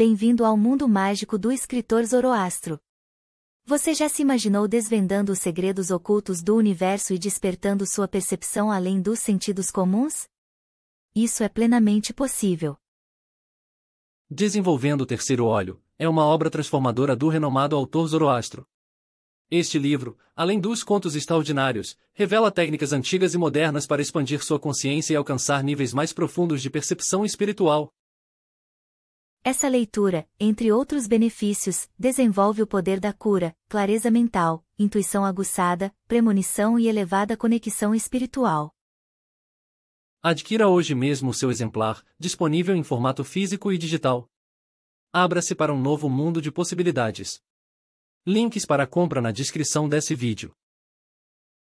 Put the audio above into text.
bem-vindo ao mundo mágico do escritor Zoroastro. Você já se imaginou desvendando os segredos ocultos do universo e despertando sua percepção além dos sentidos comuns? Isso é plenamente possível. Desenvolvendo o Terceiro Olho é uma obra transformadora do renomado autor Zoroastro. Este livro, além dos contos extraordinários, revela técnicas antigas e modernas para expandir sua consciência e alcançar níveis mais profundos de percepção espiritual, essa leitura, entre outros benefícios, desenvolve o poder da cura, clareza mental, intuição aguçada, premonição e elevada conexão espiritual. Adquira hoje mesmo o seu exemplar, disponível em formato físico e digital. Abra-se para um novo mundo de possibilidades. Links para compra na descrição desse vídeo.